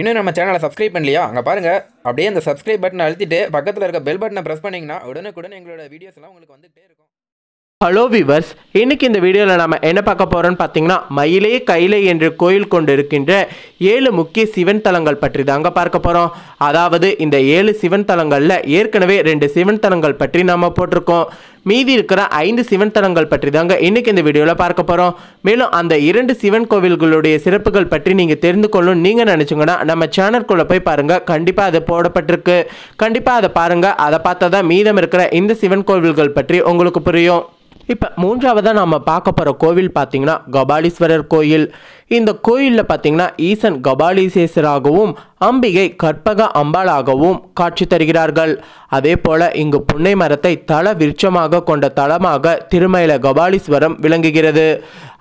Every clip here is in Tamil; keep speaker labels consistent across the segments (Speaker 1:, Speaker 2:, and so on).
Speaker 1: இன்னும் நம்ம சேனலை சப்ஸ்கிரைப் பண்ணலையா அங்கே பாருங்கள் அப்படியே அந்த சப்ஸ்கிரைப் பட்டன் அழுத்திட்டு பக்கத்தில் இருக்க பெல் பட்டனை ப்ரெஸ் பண்ணிங்கன்னா உடனுக்குடன் எங்களோட வீடியோஸ்லாம் உங்களுக்கு வந்துகிட்டே இருக்கும் ஹலோ விவர்ஸ் இன்னைக்கு இந்த வீடியோவில் நம்ம என்ன பார்க்க போகிறோன்னு பார்த்தீங்கன்னா மயிலே கைலே என்று கோயில் கொண்டு இருக்கின்ற ஏழு முக்கிய சிவன் தலங்கள் பற்றி தாங்க பார்க்க போகிறோம் அதாவது இந்த ஏழு சிவன் தலங்களில் ஏற்கனவே ரெண்டு சிவன் தலங்கள் பற்றி நாம் போட்டிருக்கோம் மீதி இருக்கிற ஐந்து சிவன் தலங்கள் பற்றி தாங்க இன்னைக்கு இந்த வீடியோவில் பார்க்க போகிறோம் மேலும் அந்த இரண்டு சிவன் கோவில்களுடைய சிறப்புகள் பற்றி நீங்கள் தெரிந்து கொள்ளும் நீங்கள் நினச்சிங்கன்னா நம்ம சேனல்குள்ளே போய் பாருங்கள் கண்டிப்பாக அது போடப்பட்டிருக்கு கண்டிப்பாக அதை பாருங்கள் அதை பார்த்தா தான் மீதம் இருக்கிற இந்த சிவன் கோவில்கள் பற்றி உங்களுக்கு புரியும் இப்போ மூன்றாவதாக நாம் பார்க்க போகிற கோவில் பார்த்தீங்கன்னா கபாலீஸ்வரர் கோயில் இந்த கோயிலில் பார்த்தீங்கன்னா ஈசன் கபாலிசேசராகவும் அம்பிகை கற்பக அம்பாளாகவும் காட்சி தருகிறார்கள் அதே போல இங்கு புன்னை மரத்தை தல விருட்சமாக கொண்ட தலமாக திருமயில கபாலீஸ்வரம் விளங்குகிறது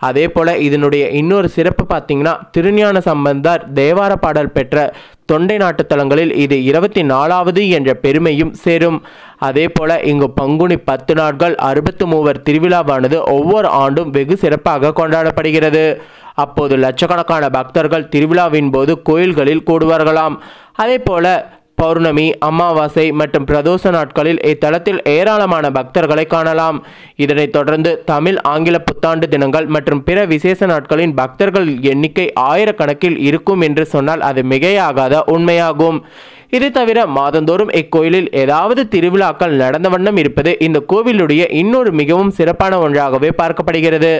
Speaker 1: அதே போல இதனுடைய இன்னொரு சிறப்பு பார்த்தீங்கன்னா திருஞான சம்பந்தார் தேவார பாடல் பெற்ற தொண்டை நாட்டு தலங்களில் இது இருபத்தி நாலாவது என்ற பெருமையும் சேரும் அதேபோல இங்கு பங்குனி பத்து நாட்கள் அறுபத்து மூவர் திருவிழாவானது ஒவ்வொரு ஆண்டும் வெகு சிறப்பாக கொண்டாடப்படுகிறது அப்போது லட்சக்கணக்கான பக்தர்கள் திருவிழாவின் போது கோயில்களில் கூடுவார்களாம் அதே போல பௌர்ணமி அமாவாசை மற்றும் பிரதோஷ நாட்களில் இத்தலத்தில் ஏராளமான பக்தர்களை காணலாம் இதனைத் தொடர்ந்து தமிழ் ஆங்கில புத்தாண்டு தினங்கள் மற்றும் பிற விசேஷ நாட்களின் பக்தர்கள் எண்ணிக்கை ஆயிரக்கணக்கில் இருக்கும் என்று சொன்னால் அது மிகையாகாத உண்மையாகும் இது தவிர மாதந்தோறும் இக்கோயிலில் ஏதாவது திருவிழாக்கள் நடந்த வண்ணம் இருப்பது இந்த கோவிலுடைய இன்னொரு மிகவும் சிறப்பான ஒன்றாகவே பார்க்கப்படுகிறது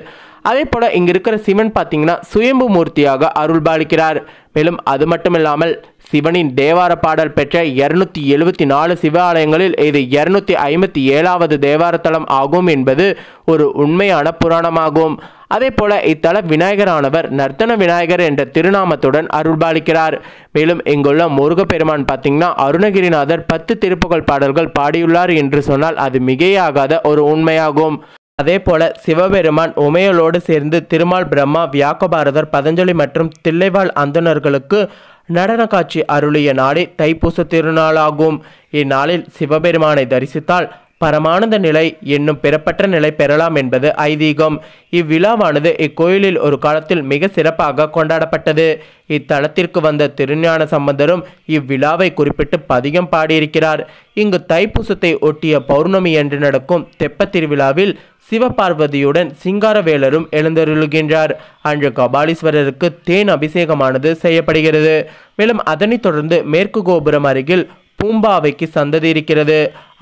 Speaker 1: அதே போல் இங்கே இருக்கிற சிவன் பார்த்தீங்கன்னா சுயம்பு மூர்த்தியாக அருள்பாலிக்கிறார் மேலும் அது மட்டும் இல்லாமல் சிவனின் தேவார பாடல் பெற்ற இருநூத்தி எழுபத்தி நாலு சிவாலயங்களில் இது இருநூத்தி ஐம்பத்தி ஏழாவது தேவாரத்தலம் ஆகும் என்பது ஒரு உண்மையான புராணமாகும் அதே போல இத்தல விநாயகரானவர் நர்த்தன விநாயகர் என்ற திருநாமத்துடன் அருள்பாலிக்கிறார் மேலும் இங்குள்ள முருகப்பெருமான் பார்த்தீங்கன்னா அருணகிரிநாதர் பத்து திருப்புகழ் பாடல்கள் பாடியுள்ளார் என்று சொன்னால் அது மிகையாகாத ஒரு உண்மையாகும் அதே போல சிவபெருமான் உமையலோடு சேர்ந்து திருமால் பிரம்மா வியாக்கபாரதர் பதஞ்சலி மற்றும் தில்லைவாழ் அந்தணர்களுக்கு நடன காட்சி அருளிய நாளே தைப்பூச திருநாளாகும் இந்நாளில் சிவபெருமானை தரிசித்தால் பரமானந்த நிலை என்னும் பெறப்பட்ட நிலை பெறலாம் என்பது ஐதீகம் இவ்விழாவானது இக்கோயிலில் ஒரு காலத்தில் மிக சிறப்பாக கொண்டாடப்பட்டது இத்தலத்திற்கு வந்த திருஞான சம்பந்தரும் இவ்விழாவை குறிப்பிட்டு பதிகம் பாடியிருக்கிறார் இங்கு தைப்பூசத்தை ஒட்டிய பௌர்ணமி என்று நடக்கும் தெப்ப திருவிழாவில் சிவபார்வதியுடன் சிங்காரவேலரும் எழுந்தருளுகின்றார் அன்று கபாலீஸ்வரருக்கு தேன் அபிஷேகமானது செய்யப்படுகிறது மேலும் அதனைத் தொடர்ந்து மேற்கு கோபுரம் அருகில் பூம்பாவைக்கு சந்ததி இருக்கிறது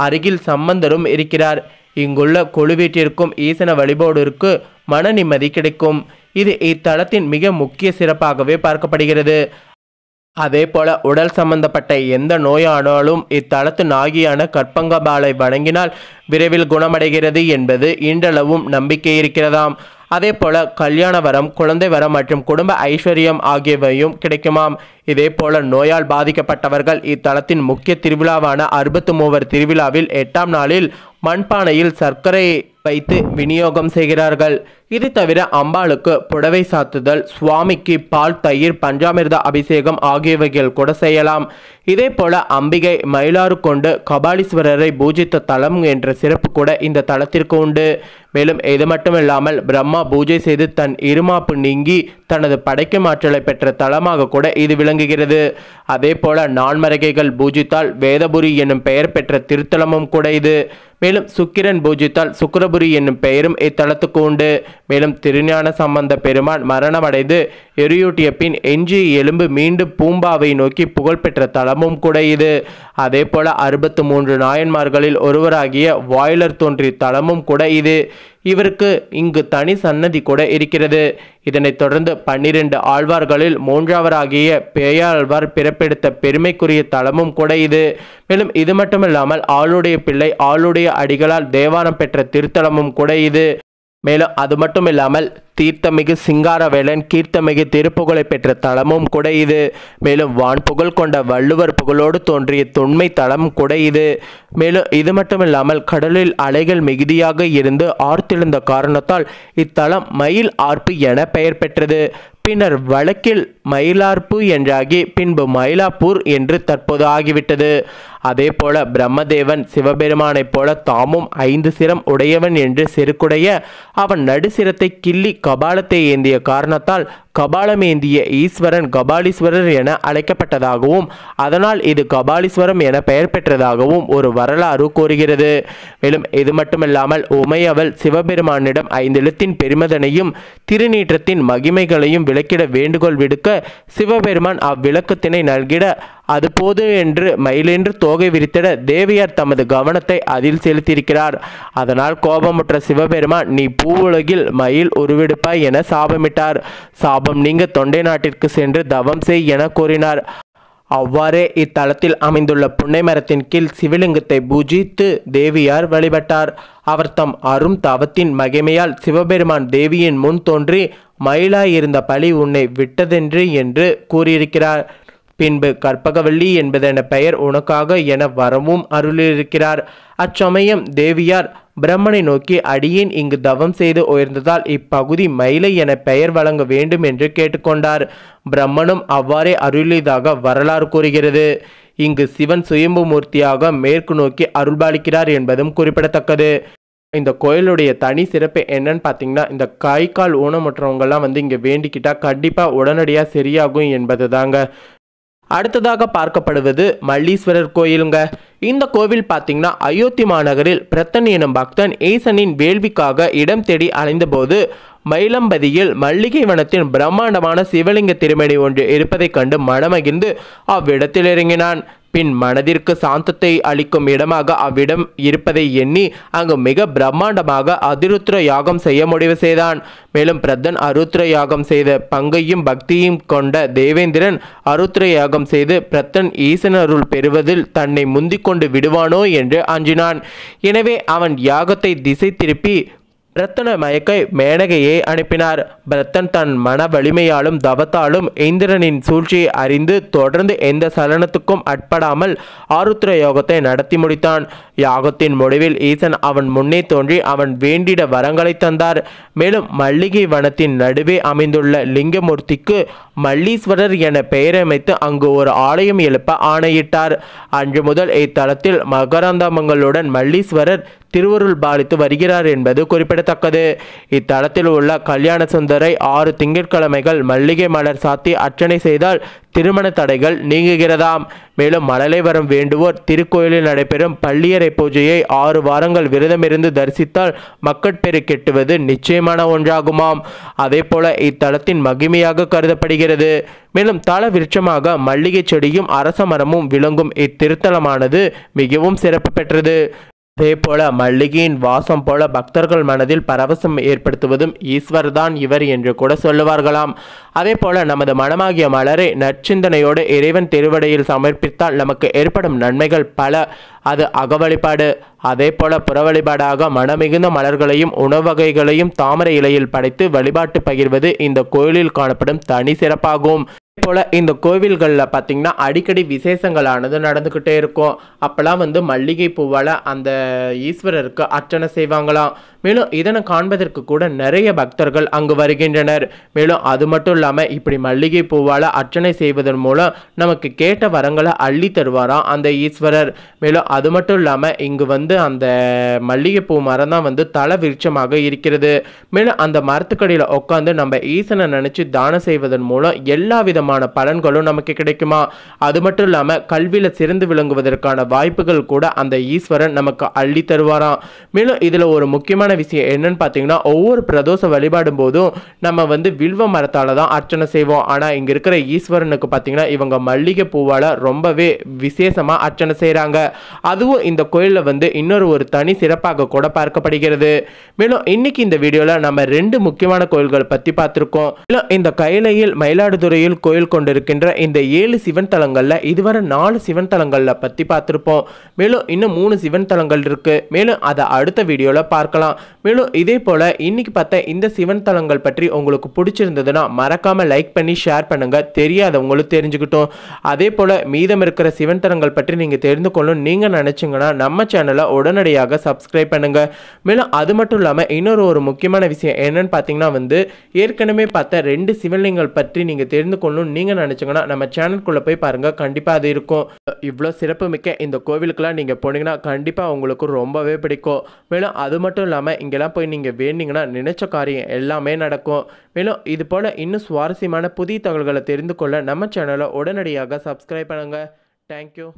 Speaker 1: அருகில் சம்பந்தரும் இருக்கிறார் இங்குள்ள கொழுவீட்டிற்கும் ஈசன வழிபாடிற்கு மன நிம்மதி கிடைக்கும் இது இத்தலத்தின் மிக முக்கிய சிறப்பாகவே பார்க்கப்படுகிறது அதே போல உடல் சம்பந்தப்பட்ட எந்த நோயானாலும் இத்தலத்து நாகியான கற்பங்கபாலை வணங்கினால் விரைவில் குணமடைகிறது என்பது இன்றளவும் நம்பிக்கை இருக்கிறதாம் அதே போல கல்யாண வரம் குழந்தை வரம் மற்றும் குடும்ப ஐஸ்வர்யம் ஆகியவையும் கிடைக்குமாம் இதே போல நோயால் பாதிக்கப்பட்டவர்கள் இத்தலத்தின் முக்கிய திருவிழாவான அறுபத்து மூவர் திருவிழாவில் எட்டாம் நாளில் மண்பானையில் சர்க்கரை வைத்து விநியோகம் செய்கிறார்கள் இது தவிர அம்பாளுக்கு புடவை சாத்துதல் சுவாமிக்கு பால் தயிர் பஞ்சாமிர்த அபிஷேகம் ஆகியவைகள் கூட செய்யலாம் இதே போல அம்பிகை மயிலாறு கொண்டு கபாலீஸ்வரரை பூஜித்த தலம் என்ற சிறப்பு கூட இந்த தலத்திற்கு உண்டு மேலும் இது மட்டுமில்லாமல் பிரம்மா பூஜை செய்து தன் இருமாப்பு நீங்கி தனது படைக்கும் ஆற்றலை பெற்ற தலமாக கூட இது விளங்குகிறது அதே போல நான்மரகைகள் பூஜித்தால் வேதபுரி எனும் பெயர் பெற்ற திருத்தலமும் கூட இது மேலும் சுக்கிரன் பூஜித்தால் சுக்கர என்னும் பெயரும் இத்தலத்துக்கு உண்டு மேலும் திருஞான சம்பந்த பெருமான் மரணமடைந்து எரியூட்டிய பின் எஞ்சி எலும்பு மீண்டும் பூம்பாவை நோக்கி புகழ்பெற்ற தலமும் கூட இது அதே போல அறுபத்து மூன்று நாயன்மார்களில் ஒருவராகிய வாயிலர் தோன்றி தலமும் கூட இது இவருக்கு இங்கு தனி சன்னதி கூட இருக்கிறது இதனைத் தொடர்ந்து பன்னிரண்டு ஆழ்வார்களில் மூன்றாவராகிய பேயாழ்வார் பிறப்பெடுத்த பெருமைக்குரிய தலமும் கூட இது மேலும் இது மட்டுமில்லாமல் ஆளுடைய பிள்ளை ஆளுடைய அடிகளால் தேவாரம் பெற்ற திருத்தலமும் கூட இது மேலும் அது மட்டும் இல்லாமல் தீர்த்தமிகு சிங்காரவேலன் கீர்த்தமிகு திருப்புகழை பெற்ற தலமும் கூட இது மேலும் வான் புகழ் கொண்ட வள்ளுவர் புகழோடு தோன்றிய தொன்மை தலம் கூட இது மேலும் இது மட்டுமில்லாமல் கடலில் அலைகள் மிகுதியாக இருந்து ஆர்த்தெழுந்த காரணத்தால் இத்தலம் மயில் ஆர்ப்பு என பெயர் பெற்றது பின்னர் வழக்கில் மயிலார்ப்பு என்றாகி பின்பு மயிலாப்பூர் என்று தற்போது ஆகிவிட்டது அதே போல பிரம்மதேவன் சிவபெருமானைப் போல தாமும் ஐந்து சிரம் உடையவன் என்று செருக்குடைய அவன் நடுசிரத்தை கிள்ளி கபாலத்தை ஏந்திய காரணத்தால் கபாலமேந்திய ஈஸ்வரன் கபாலீஸ்வரர் என அழைக்கப்பட்டதாகவும் அதனால் இது கபாலீஸ்வரம் என பெயர் பெற்றதாகவும் ஒரு வரலாறு கூறுகிறது மேலும் இது மட்டுமல்லாமல் உமையவள் சிவபெருமானிடம் ஐந்தெழுத்தின் பெருமதனையும் திருநீற்றத்தின் மகிமைகளையும் விளக்கிட வேண்டுகோள் விடுக்க சிவபெருமான் அவ்விளக்கத்தினை நல்கிட அது போது என்று மயிலென்று தோகை விரித்திட தேவியார் தமது கவனத்தை அதில் செலுத்தியிருக்கிறார் அதனால் கோபமுற்ற சிவபெருமான் நீ பூவுலகில் மயில் உருவெடுப்பாய் என சாபமிட்டார் சாப பாபம் நீங்க தொண்டை நாட்டிற்கு சென்று தவம் செய் என கூறினார் அவ்வாறே இத்தலத்தில் அமைந்துள்ள புன்னை மரத்தின் கீழ் சிவலிங்கத்தை பூஜித்து தேவியார் வழிபட்டார் அவர் தம் அரும் தவத்தின் மகிமையால் சிவபெருமான் தேவியின் முன் தோன்றி மயிலாயிருந்த பழி உன்னை விட்டதென்று என்று கூறியிருக்கிறார் பின்பு கற்பகவல்லி என்பதென பெயர் உனக்காக என வரமும் அருளிருக்கிறார் அச்சமயம் தேவியார் பிரம்மனை நோக்கி அடியேன் இங்கு தவம் செய்து உயர்ந்ததால் இப்பகுதி மயிலை என பெயர் வழங்க வேண்டும் என்று கேட்டுக்கொண்டார் பிரம்மனும் அவ்வாறே அருளியதாக வரலாறு கூறுகிறது இங்கு சிவன் சுயம்பு மூர்த்தியாக மேற்கு நோக்கி அருள்பாலிக்கிறார் என்பதும் குறிப்பிடத்தக்கது இந்த கோயிலுடைய தனி சிறப்பு என்னன்னு பார்த்தீங்கன்னா இந்த காய்கால் ஊனமுற்றவங்கள்லாம் ஊனமுற்றவங்கெல்லாம் வந்து இங்கே வேண்டிக்கிட்டால் கண்டிப்பாக உடனடியாக சரியாகும் என்பது தாங்க அடுத்ததாக பார்க்கப்படுவது மல்லீஸ்வரர் கோயிலுங்க இந்த கோவில் பார்த்தீங்கன்னா அயோத்தி மாநகரில் பிரத்தன் எனும் பக்தன் ஏசனின் வேள்விக்காக இடம் தேடி அலைந்தபோது மயிலம்பதியில் மல்லிகை வனத்தின் பிரம்மாண்டமான சிவலிங்க திருமணி ஒன்று இருப்பதைக் கண்டு மனமகிழ்ந்து அவ்விடத்தில் இறங்கினான் பின் மனதிற்கு சாந்தத்தை அளிக்கும் இடமாக அவ்விடம் இருப்பதை எண்ணி அங்கு மிக பிரம்மாண்டமாக அதிருத்ர யாகம் செய்ய முடிவு செய்தான் மேலும் பிரதன் அருத்ர யாகம் செய்த பங்கையும் பக்தியும் கொண்ட தேவேந்திரன் அருத்ர யாகம் செய்து பிரத்தன் ஈசனருள் பெறுவதில் தன்னை முந்திக் கொண்டு விடுவானோ என்று அஞ்சினான் எனவே அவன் யாகத்தை திசை திருப்பி ரத்தன மயக்கை மேனகையை அனுப்பினார் பிரத்தன் தன் மன வலிமையாலும் தவத்தாலும் இந்திரனின் சூழ்ச்சியை அறிந்து தொடர்ந்து எந்த சலனத்துக்கும் அட்படாமல் ஆருத்ர யோகத்தை நடத்தி முடித்தான் யாகத்தின் முடிவில் ஈசன் அவன் முன்னே தோன்றி அவன் வேண்டிட வரங்களை தந்தார் மேலும் மல்லிகை வனத்தின் நடுவே அமைந்துள்ள லிங்கமூர்த்திக்கு மல்லீஸ்வரர் என பெயரமைத்து அங்கு ஒரு ஆலயம் எழுப்ப ஆணையிட்டார் அன்று முதல் இத்தலத்தில் மகராந்தமங்களுடன் மல்லீஸ்வரர் திருவருள் பாலித்து வருகிறார் என்பது குறிப்பிடத்தக்கது இத்தலத்தில் உள்ள கல்யாண சுந்தரை ஆறு திங்கட்கிழமைகள் மல்லிகை மலர் சாத்தி அர்ச்சனை செய்தால் திருமண தடைகள் நீங்குகிறதாம் மேலும் மழலை வரம் வேண்டுவோர் திருக்கோயிலில் நடைபெறும் பள்ளியறை பூஜையை ஆறு வாரங்கள் விரதமிருந்து தரிசித்தால் மக்கட்பெரு கெட்டுவது நிச்சயமான ஒன்றாகுமாம் அதே போல இத்தலத்தின் மகிமையாக கருதப்படுகிறது மேலும் தள விருட்சமாக மல்லிகை செடியும் அரச மரமும் விளங்கும் இத்திருத்தலமானது மிகவும் சிறப்பு பெற்றது அதே போல மல்லிகையின் வாசம் போல பக்தர்கள் மனதில் பரவசம் ஏற்படுத்துவதும் ஈஸ்வர் தான் இவர் என்று கூட சொல்லுவார்களாம் அதே போல நமது மனமாகிய மலரை நற்சிந்தனையோடு இறைவன் திருவடையில் சமர்ப்பித்தால் நமக்கு ஏற்படும் நன்மைகள் பல அது அக வழிபாடு அதே போல புற வழிபாடாக மனமிகுந்த மலர்களையும் உணவகைகளையும் தாமரை இலையில் படைத்து வழிபாட்டு பகிர்வது இந்த கோயிலில் காணப்படும் தனி சிறப்பாகும் போல் இந்த கோவில்களில் பார்த்திங்கன்னா அடிக்கடி விசேஷங்களானது நடந்துக்கிட்டே இருக்கும் அப்போல்லாம் வந்து மல்லிகை பூவால் அந்த ஈஸ்வரருக்கு அர்ச்சனை செய்வாங்களாம் மேலும் இதனை காண்பதற்கு கூட நிறைய பக்தர்கள் அங்கு வருகின்றனர் மேலும் அது மட்டும் இல்லாமல் இப்படி மல்லிகை பூவால் அர்ச்சனை செய்வதன் மூலம் நமக்கு கேட்ட வரங்களை அள்ளி தருவாராம் அந்த ஈஸ்வரர் மேலும் அது மட்டும் இல்லாமல் இங்கு வந்து அந்த மல்லிகை பூ மரம் தான் வந்து தல விருட்சமாக இருக்கிறது மேலும் அந்த மரத்துக்கடியில் உட்காந்து நம்ம ஈசனை நினச்சி தானம் செய்வதன் மூலம் எல்லா விதமான பலன்களும் நமக்கு கிடைக்குமா அது மட்டும் இல்லாமல் கல்வியில் சிறந்து விளங்குவதற்கான வாய்ப்புகள் கூட அந்த ஈஸ்வரன் நமக்கு அள்ளி தருவாராம் மேலும் இதில் ஒரு முக்கியமான முக்கியமான விஷயம் என்னன்னு பார்த்தீங்கன்னா ஒவ்வொரு பிரதோஷ வழிபாடும் போதும் நம்ம வந்து வில்வ மரத்தால் தான் அர்ச்சனை செய்வோம் ஆனால் இங்கே இருக்கிற ஈஸ்வரனுக்கு பார்த்தீங்கன்னா இவங்க மல்லிகை பூவால் ரொம்பவே விசேஷமாக அர்ச்சனை செய்கிறாங்க அதுவும் இந்த கோயிலில் வந்து இன்னொரு ஒரு தனி சிறப்பாக கூட பார்க்கப்படுகிறது மேலும் இன்னைக்கு இந்த வீடியோவில் நம்ம ரெண்டு முக்கியமான கோயில்கள் பற்றி பார்த்துருக்கோம் மேலும் இந்த கைலையில் மயிலாடுதுறையில் கோயில் கொண்டிருக்கின்ற இந்த ஏழு சிவன் தலங்களில் இதுவரை நாலு சிவன் தலங்களில் பற்றி பார்த்துருப்போம் மேலும் இன்னும் மூணு சிவன் தலங்கள் இருக்குது மேலும் அதை அடுத்த வீடியோவில் பார்க்கலாம் மேலும் இதே போல் இன்னைக்கு பார்த்த இந்த சிவன் தலங்கள் பற்றி உங்களுக்கு பிடிச்சிருந்ததுன்னா மறக்காமல் லைக் பண்ணி ஷேர் பண்ணுங்கள் தெரியாதவங்களும் தெரிஞ்சுக்கிட்டோம் அதே போல் மீதம் இருக்கிற சிவன் தலங்கள் பற்றி நீங்கள் தெரிந்து கொள்ளும் நீங்கள் நினச்சிங்கன்னா நம்ம சேனலை உடனடியாக சப்ஸ்கிரைப் பண்ணுங்கள் மேலும் அது மட்டும் இல்லாமல் இன்னொரு ஒரு முக்கியமான விஷயம் என்னன்னு பார்த்தீங்கன்னா வந்து ஏற்கனவே பார்த்த ரெண்டு சிவலிங்கங்கள் பற்றி நீங்கள் தெரிந்து கொள்ளும் நீங்கள் நினச்சிங்கன்னா நம்ம சேனல்குள்ளே போய் பாருங்கள் கண்டிப்பாக அது இருக்கும் இவ்வளோ சிறப்புமிக்க இந்த கோவிலுக்கெல்லாம் நீங்கள் போனீங்கன்னா கண்டிப்பாக உங்களுக்கு ரொம்பவே பிடிக்கும் மேலும் அது மட்டும் இல்லாமல் இல்லாமல் இங்கெல்லாம் போய் நீங்கள் வேண்டிங்கன்னா நினைச்ச காரியம் எல்லாமே நடக்கும் மேலும் இது போல் இன்னும் சுவாரஸ்யமான புதிய தகவல்களை தெரிந்து கொள்ள நம்ம சேனலை உடனடியாக சப்ஸ்கிரைப் பண்ணுங்கள் தேங்க்யூ